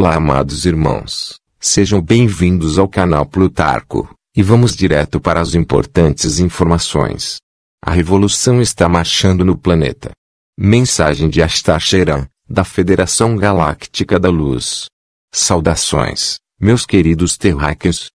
Olá, amados irmãos. Sejam bem-vindos ao canal Plutarco, e vamos direto para as importantes informações. A revolução está marchando no planeta. Mensagem de Astar da Federação Galáctica da Luz. Saudações, meus queridos terráqueos.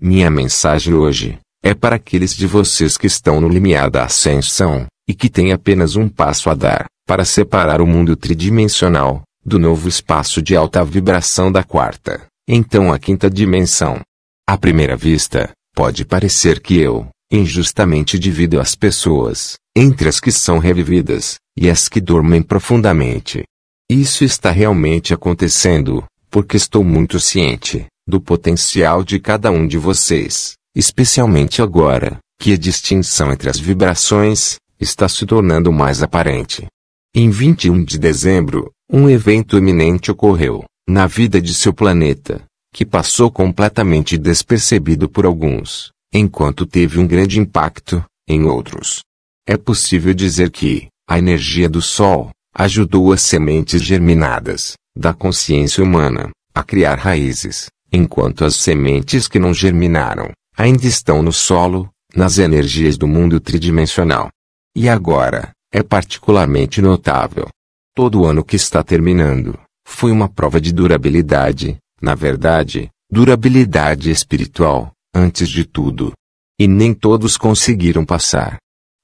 Minha mensagem hoje é para aqueles de vocês que estão no limiar da ascensão e que têm apenas um passo a dar para separar o mundo tridimensional do novo espaço de alta vibração da quarta, então a quinta dimensão. À primeira vista, pode parecer que eu, injustamente divido as pessoas, entre as que são revividas, e as que dormem profundamente. Isso está realmente acontecendo, porque estou muito ciente, do potencial de cada um de vocês, especialmente agora, que a distinção entre as vibrações, está se tornando mais aparente. Em 21 de dezembro, um evento eminente ocorreu, na vida de seu planeta, que passou completamente despercebido por alguns, enquanto teve um grande impacto, em outros. É possível dizer que, a energia do Sol, ajudou as sementes germinadas, da consciência humana, a criar raízes, enquanto as sementes que não germinaram, ainda estão no solo, nas energias do mundo tridimensional. E agora, é particularmente notável, Todo ano que está terminando, foi uma prova de durabilidade, na verdade, durabilidade espiritual, antes de tudo. E nem todos conseguiram passar.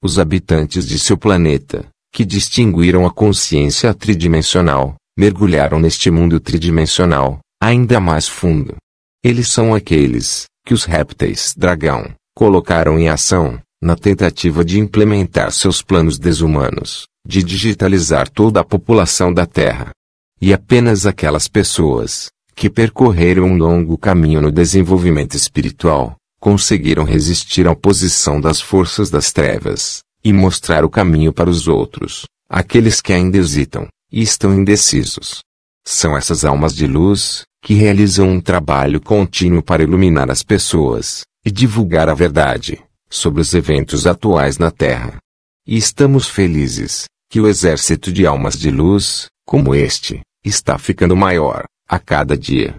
Os habitantes de seu planeta, que distinguiram a consciência tridimensional, mergulharam neste mundo tridimensional, ainda mais fundo. Eles são aqueles que os répteis dragão colocaram em ação, na tentativa de implementar seus planos desumanos, de digitalizar toda a população da Terra. E apenas aquelas pessoas, que percorreram um longo caminho no desenvolvimento espiritual, conseguiram resistir à oposição das forças das trevas, e mostrar o caminho para os outros, aqueles que ainda hesitam, e estão indecisos. São essas almas de luz, que realizam um trabalho contínuo para iluminar as pessoas, e divulgar a verdade sobre os eventos atuais na Terra. E estamos felizes que o exército de almas de luz, como este, está ficando maior a cada dia.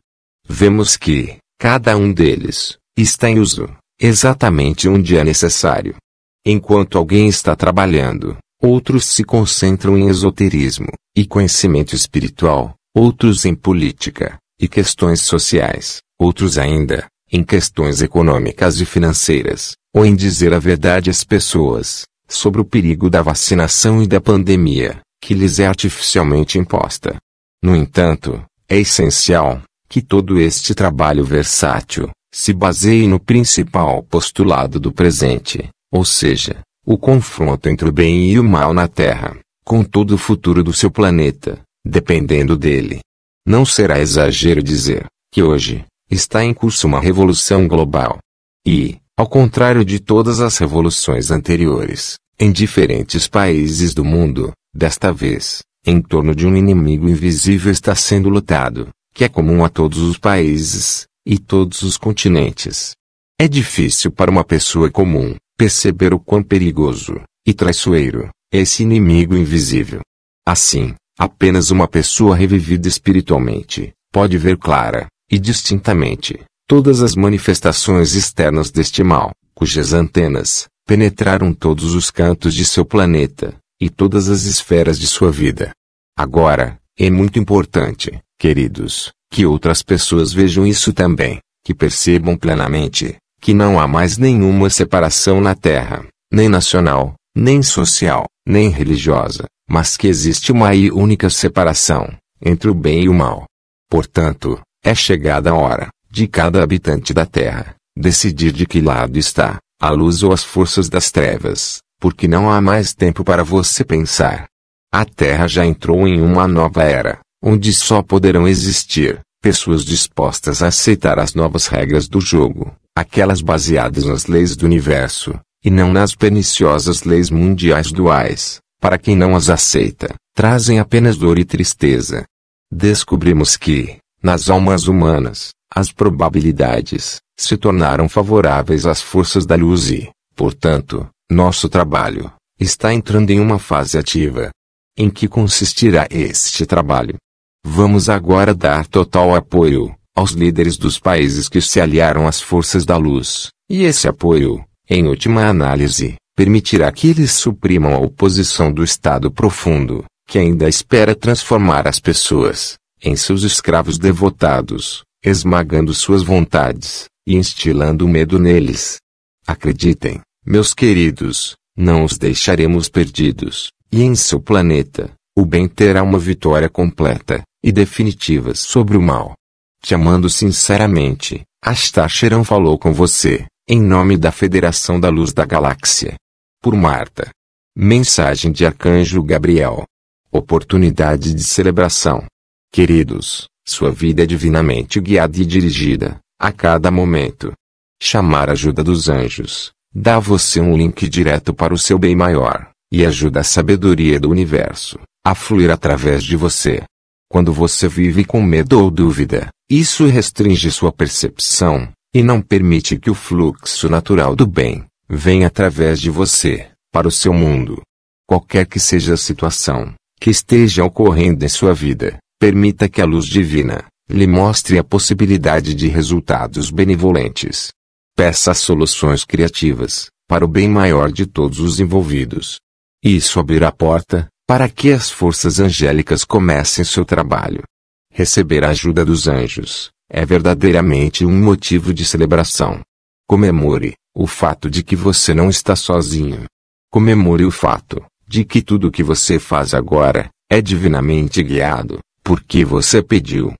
Vemos que cada um deles está em uso exatamente onde é necessário. Enquanto alguém está trabalhando, outros se concentram em esoterismo e conhecimento espiritual, outros em política e questões sociais, outros ainda em questões econômicas e financeiras ou em dizer a verdade às pessoas, sobre o perigo da vacinação e da pandemia, que lhes é artificialmente imposta. No entanto, é essencial que todo este trabalho versátil se baseie no principal postulado do presente, ou seja, o confronto entre o bem e o mal na Terra, com todo o futuro do seu planeta, dependendo dele. Não será exagero dizer que hoje está em curso uma revolução global. E, ao contrário de todas as revoluções anteriores, em diferentes países do mundo, desta vez, em torno de um inimigo invisível está sendo lutado, que é comum a todos os países e todos os continentes. É difícil para uma pessoa comum perceber o quão perigoso e traiçoeiro é esse inimigo invisível. Assim, apenas uma pessoa revivida espiritualmente pode ver clara e distintamente todas as manifestações externas deste mal, cujas antenas penetraram todos os cantos de seu planeta e todas as esferas de sua vida. Agora, é muito importante, queridos, que outras pessoas vejam isso também, que percebam plenamente que não há mais nenhuma separação na Terra, nem nacional, nem social, nem religiosa, mas que existe uma e única separação entre o bem e o mal. Portanto, é chegada a hora de cada habitante da terra, decidir de que lado está, a luz ou as forças das trevas, porque não há mais tempo para você pensar. A terra já entrou em uma nova era, onde só poderão existir pessoas dispostas a aceitar as novas regras do jogo, aquelas baseadas nas leis do universo, e não nas perniciosas leis mundiais duais, para quem não as aceita, trazem apenas dor e tristeza. Descobrimos que, nas almas humanas, as probabilidades se tornaram favoráveis às forças da luz e, portanto, nosso trabalho está entrando em uma fase ativa. Em que consistirá este trabalho? Vamos agora dar total apoio aos líderes dos países que se aliaram às forças da luz, e esse apoio, em última análise, permitirá que eles suprimam a oposição do Estado profundo, que ainda espera transformar as pessoas em seus escravos devotados, esmagando suas vontades, e instilando medo neles. Acreditem, meus queridos, não os deixaremos perdidos, e em seu planeta, o bem terá uma vitória completa e definitiva sobre o mal. Te amando sinceramente, Astar falou com você, em nome da Federação da Luz da Galáxia. Por Marta. Mensagem de Arcanjo Gabriel. Oportunidade de celebração. Queridos, sua vida é divinamente guiada e dirigida, a cada momento. Chamar ajuda dos anjos dá a você um link direto para o seu bem maior e ajuda a sabedoria do universo a fluir através de você. Quando você vive com medo ou dúvida, isso restringe sua percepção e não permite que o fluxo natural do bem venha através de você para o seu mundo. Qualquer que seja a situação que esteja ocorrendo em sua vida, Permita que a luz divina lhe mostre a possibilidade de resultados benevolentes. Peça soluções criativas para o bem maior de todos os envolvidos. Isso abrirá a porta para que as forças angélicas comecem seu trabalho. Receber a ajuda dos anjos é verdadeiramente um motivo de celebração. Comemore o fato de que você não está sozinho. Comemore o fato de que tudo o que você faz agora é divinamente guiado porque você pediu.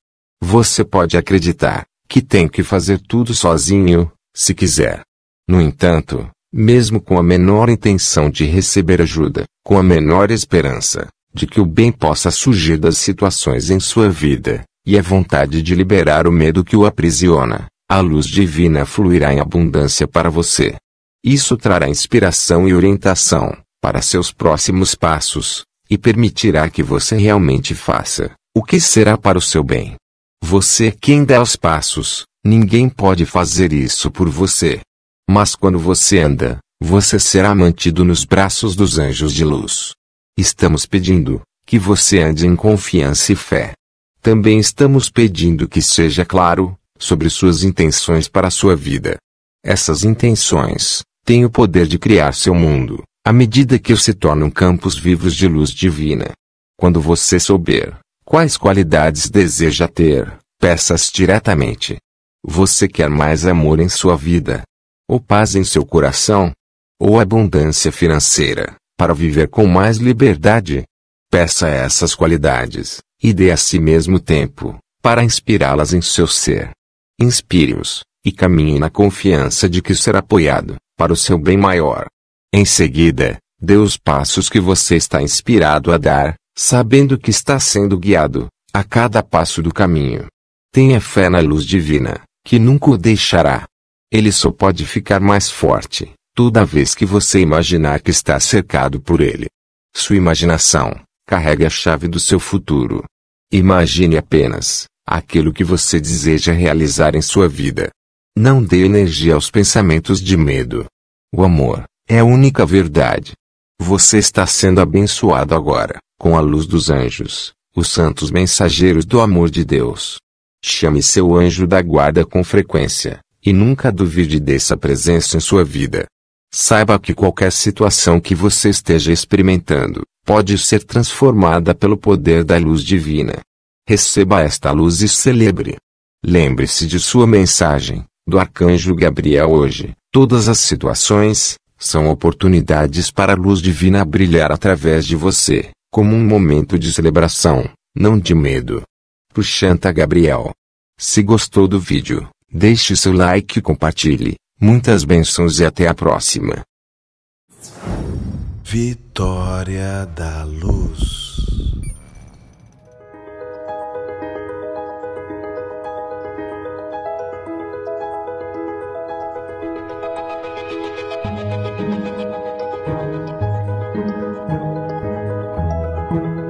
Você pode acreditar que tem que fazer tudo sozinho, se quiser. No entanto, mesmo com a menor intenção de receber ajuda, com a menor esperança de que o bem possa surgir das situações em sua vida, e a vontade de liberar o medo que o aprisiona, a luz divina fluirá em abundância para você. Isso trará inspiração e orientação para seus próximos passos e permitirá que você realmente faça o que será para o seu bem. Você é quem dá os passos, ninguém pode fazer isso por você. Mas quando você anda, você será mantido nos braços dos anjos de luz. Estamos pedindo que você ande em confiança e fé. Também estamos pedindo que seja claro sobre suas intenções para a sua vida. Essas intenções têm o poder de criar seu mundo, à medida que se tornam campos vivos de luz divina. Quando você souber Quais qualidades deseja ter? Peças diretamente. Você quer mais amor em sua vida? Ou paz em seu coração? Ou abundância financeira, para viver com mais liberdade? Peça essas qualidades, e dê a si mesmo tempo, para inspirá-las em seu ser. Inspire-os, e caminhe na confiança de que será apoiado, para o seu bem maior. Em seguida, dê os passos que você está inspirado a dar, sabendo que está sendo guiado, a cada passo do caminho. Tenha fé na luz divina, que nunca o deixará. Ele só pode ficar mais forte, toda vez que você imaginar que está cercado por ele. Sua imaginação carrega a chave do seu futuro. Imagine apenas aquilo que você deseja realizar em sua vida. Não dê energia aos pensamentos de medo. O amor é a única verdade você está sendo abençoado agora, com a luz dos anjos, os santos mensageiros do amor de Deus. Chame seu anjo da guarda com frequência, e nunca duvide dessa presença em sua vida. Saiba que qualquer situação que você esteja experimentando, pode ser transformada pelo poder da luz divina. Receba esta luz e celebre. Lembre-se de sua mensagem, do arcanjo Gabriel hoje. Todas as situações, são oportunidades para a luz divina brilhar através de você, como um momento de celebração, não de medo. Puxanta Gabriel. Se gostou do vídeo, deixe seu like e compartilhe. Muitas bênçãos e até a próxima. Vitória da Luz thank you